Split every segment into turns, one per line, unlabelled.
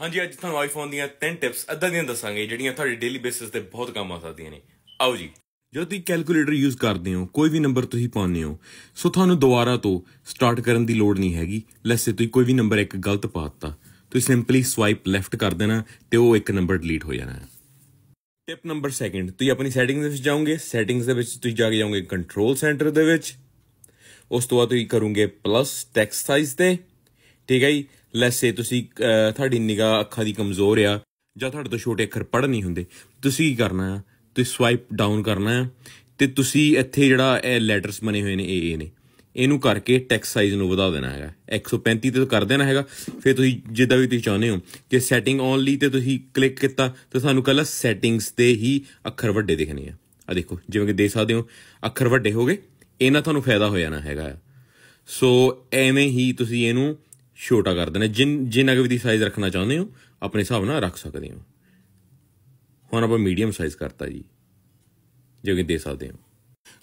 ਹਾਂਜੀ ਅੱਜ ਤੁਹਾਨੂੰ ਆਈਫੋਨ ਦੀਆਂ ਤਿੰਨ ਟਿਪਸ ਅੱਧਾ ਦਿਨ ਦੱਸਾਂਗੇ ਜਿਹੜੀਆਂ ਤੁਹਾਡੇ ਡੇਲੀ ਬੇਸਿਸ ਤੇ ਬਹੁਤ ਕੰਮ ਆ ਸਕਦੀਆਂ ਨੇ ਆਓ ਜੀ ਜਦੋਂ ਤੁਸੀਂ ਕੈਲਕੂਲੇਟਰ ਯੂਜ਼ ਕਰਦੇ ਹੋ ਕੋਈ ਵੀ ਨੰਬਰ ਤੁਸੀਂ ਪਾਉਂਦੇ ਹੋ ਸੋ ਤੁਹਾਨੂੰ ਦੁਬਾਰਾ ਤੋਂ ਸਟਾਰਟ ਕਰਨ ਦੀ ਲੋੜ ਨਹੀਂ ਹੈਗੀ ਲੈਸੇ ਸੇ ਤੁਸੀਂ ਕੋਈ ਵੀ ਨੰਬਰ ਇੱਕ ਗਲਤ ਪਾਤਾ ਤੁਸੀਂ ਸਿੰਪਲੀ ਸਵਾਈਪ ਲੈਫਟ ਕਰ ਦੇਣਾ ਤੇ ਉਹ ਇੱਕ ਨੰਬਰ ਡਿਲੀਟ ਹੋ ਜਾਣਾ ਹੈ ਟਿਪ ਨੰਬਰ 2 ਤੁਸੀਂ ਆਪਣੀ ਸੈਟਿੰਗਸ ਦੇ ਵਿੱਚ ਜਾਓਗੇ ਸੈਟਿੰਗਸ ਦੇ ਵਿੱਚ ਤੁਸੀਂ ਜਾ ਕੇ ਜਾਓਗੇ ਕੰਟਰੋਲ ਸੈਂਟਰ ਦੇ ਵਿੱਚ ਉਸ ਤੋਂ ਬਾਅਦ ਤੁਸੀਂ ਕਰੋਗੇ ਪਲੱਸ ਟੈਕਸਟ ਸਾਈਜ਼ ਤੇ ਠੀਕ ਹੈ ਜੀ ਲੈਸੇ ਤੁਸੀਂ ਤੁਹਾਡੀ ਨਿਗਾਹ ਅੱਖਾਂ ਦੀ ਕਮਜ਼ੋਰ ਆ ਜਾਂ ਤੁਹਾਡੇ ਤੋਂ ਛੋਟੇ ਅੱਖਰ ਪੜ ਨਹੀਂ ਹੁੰਦੇ ਤੁਸੀਂ ਕੀ ਕਰਨਾ ਆ ਤੁਸੀਂ ਸਵਾਈਪ ਡਾਊਨ ਕਰਨਾ ਆ ਤੇ ਤੁਸੀਂ ਇੱਥੇ ਜਿਹੜਾ ਇਹ ਲੈਟਰਸ ਬਣੇ ਹੋਏ ਨੇ ਏ ਏ ਨੇ ਇਹਨੂੰ ਕਰਕੇ ਟੈਕਸ ਸਾਈਜ਼ ਨੂੰ ਵਧਾ ਦੇਣਾ ਹੈਗਾ 135 ਤੇ ਕਰ ਦੇਣਾ ਹੈਗਾ ਫਿਰ ਤੁਸੀਂ ਜਿੱਦਾਂ ਵੀ ਤੁਸੀਂ ਚਾਹੁੰਦੇ ਹੋ ਕਿ ਸੈਟਿੰਗ ਓਨਲੀ ਤੇ ਤੁਸੀਂ ਕਲਿੱਕ ਕੀਤਾ ਤਾਂ ਤੁਹਾਨੂੰ ਕੱਲਾ ਸੈਟਿੰਗਸ ਤੇ ਹੀ ਅੱਖਰ ਵੱਡੇ ਦਿਖਣੇ ਆ ਆ ਦੇਖੋ ਜਿਵੇਂ ਕਿ ਦੇਖ ਸਕਦੇ ਹੋ ਅੱਖਰ ਵੱਡੇ ਹੋ ਗਏ ਇਹਨਾਂ ਤੁਹਾਨੂੰ ਫਾਇਦਾ ਹੋ ਜਾਣਾ ਹੈਗਾ ਸੋ ਐਵੇਂ ਹੀ ਤੁਸੀਂ ਇਹਨੂੰ ਛੋਟਾ ਕਰ ਦੇਣਾ ਜਿੰਨ ਜਿੰਨਾ ਕਿ ਵੀ ਸਾਈਜ਼ ਰੱਖਣਾ ਚਾਹੁੰਦੇ ਹੋ ਆਪਣੇ ਹਿਸਾਬ ਨਾਲ ਰੱਖ ਸਕਦੇ ਹੋ ਹੁਣ ਆਪਾਂ ਮੀਡੀਅਮ ਸਾਈਜ਼ ਕਰਤਾ ਜੀ ਜੋ ਕਿ ਦੇ ਸਕਦੇ ਹੋ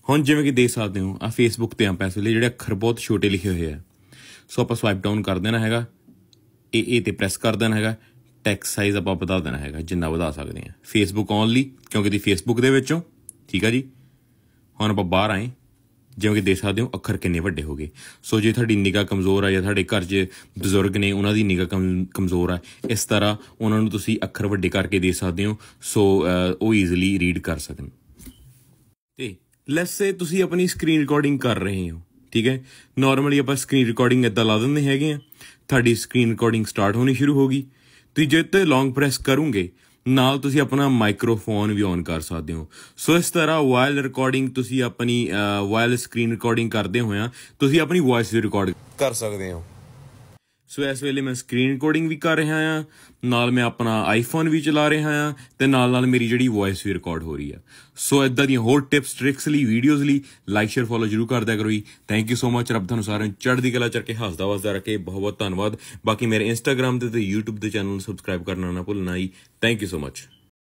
ਹੁਣ ਜਿਵੇਂ ਕਿ ਦੇਖ ਸਕਦੇ ਹੋ ਆ ਫੇਸਬੁੱਕ ਤੇ ਆ ਪੈਸੇ ਲਈ ਜਿਹੜੇ ਅੱਖਰ ਬਹੁਤ ਛੋਟੇ ਲਿਖੇ ਹੋਏ ਆ ਸੋ ਆਪਾਂ ਸਵਾਈਪ ਡਾਊਨ ਕਰ ਦੇਣਾ ਹੈਗਾ ਏ ਏ ਤੇ ਪ੍ਰੈਸ ਕਰ ਦੇਣਾ ਹੈਗਾ ਟੈਕਸ ਸਾਈਜ਼ ਆਪਾਂ ਵਧਾ ਦੇਣਾ ਹੈਗਾ ਜਿੰਨਾ ਵਧਾ ਸਕਦੇ ਆ ਫੇਸਬੁੱਕ ਓਨਲੀ ਕਿਉਂਕਿ ਦੀ ਫੇਸਬੁੱਕ ਦੇ ਵਿੱਚੋਂ ਠੀਕ ਆ ਜੀ ਹੁਣ ਆਪਾਂ ਬਾਹਰ ਆਏ ਜਿਵੇਂ ਕਿ ਦੇਖ ਸਕਦੇ ਹੋ ਅੱਖਰ ਕਿੰਨੇ ਵੱਡੇ ਹੋ ਗਏ ਸੋ ਜੇ ਤੁਹਾਡੀ ਨਿਗਾਹ ਕਮਜ਼ੋਰ ਆ ਜਾਂ ਤੁਹਾਡੇ ਘਰ 'ਚ ਬਜ਼ੁਰਗ ਨੇ ਉਹਨਾਂ ਦੀ ਨਿਗਾਹ ਕਮਜ਼ੋਰ ਆ ਇਸ ਤਰ੍ਹਾਂ ਉਹਨਾਂ ਨੂੰ ਤੁਸੀਂ ਅੱਖਰ ਵੱਡੇ ਕਰਕੇ ਦੇ ਸਕਦੇ ਹੋ ਸੋ ਉਹ ਈਜ਼ੀਲੀ ਰੀਡ ਕਰ ਸਕਣ ਤੇ ਲੈਟਸ ਸੇ ਤੁਸੀਂ ਆਪਣੀ ਸਕਰੀਨ ਰਿਕਾਰਡਿੰਗ ਕਰ ਰਹੇ ਹੋ ਠੀਕ ਹੈ ਨਾਰਮਲੀ ਆਪਾਂ ਸਕਰੀਨ ਰਿਕਾਰਡਿੰਗ ਇਦਾਂ ਲਾ ਦਿੰਦੇ ਹੈਗੇ ਆ ਤੁਹਾਡੀ ਸਕਰੀਨ ਰਿਕਾਰਡਿੰਗ ਸਟਾਰਟ ਹੋਣੀ ਸ਼ੁਰੂ ਹੋਗੀ ਤੁਸੀਂ ਜੇ ਤੇ ਲੌਂਗ ਪ੍ਰੈਸ ਕਰੋਗੇ ਨਾਲ ਤੁਸੀਂ ਆਪਣਾ ਮਾਈਕ੍ਰੋਫੋਨ ਵੀ ਔਨ ਕਰ ਸਕਦੇ ਹੋ ਸੋ ਇਸ ਤਰ੍ਹਾਂ ਵਾਇਲ ਰਿਕਾਰਡਿੰਗ ਤੁਸੀਂ ਆਪਣੀ ਵਾਇਲ ਸਕਰੀਨ ਰਿਕਾਰਡਿੰਗ ਕਰਦੇ ਹੋਇਆ ਤੁਸੀਂ ਆਪਣੀ ਵੌਇਸ ਵੀ ਰਿਕਾਰਡ ਕਰ ਸਕਦੇ ਹੋ ਸੋ ਇਸ ਵੇਲੇ ਮੈਂ ਸਕਰੀਨ ਰਿਕਾਰਡਿੰਗ ਵੀ ਕਰ ਰਿਹਾ ਆ ਨਾਲ ਮੈਂ ਆਪਣਾ ਆਈਫੋਨ ਵੀ ਚਲਾ ਰਿਹਾ ਆ ਤੇ ਨਾਲ ਨਾਲ ਮੇਰੀ ਜਿਹੜੀ ਵੌਇਸ ਵੀ ਰਿਕਾਰਡ ਹੋ ਰਹੀ ਆ ਸੋ ਇਦਾਂ ਦੀਆਂ ਹੋਰ ਟਿਪਸ ਟ੍ਰਿਕਸ ਲਈ ਵੀਡੀਓਜ਼ ਲਈ ਲਾਈਕ ਸ਼ੇਅਰ ਫੋਲੋ ਜਰੂਰ ਕਰਦਿਆ ਕਰੋ ਜੀ ਥੈਂਕ ਯੂ ਸੋ ਮਚ ਰੱਬ ਤੁਹਾਨੂੰ ਸਾਰਿਆਂ ਨੂੰ ਚੜ੍ਹਦੀ ਕਲਾ ਚਰਕੇ ਹੱਸਦਾ ਵਸਦਾ ਰੱਖੇ ਬਹੁਤ ਬਹੁਤ ਧੰਨਵਾਦ ਬਾਕੀ ਮੇਰੇ ਇੰਸਟਾਗ੍ਰam ਤੇ ਤੇ YouTube ਦੇ ਚੈਨਲ ਨੂੰ ਸਬਸਕ੍ਰਾਈਬ ਕਰਨਾ ਨਾ ਭੁੱਲਣਾ ਜੀ ਥੈਂਕ ਯੂ ਸੋ ਮਚ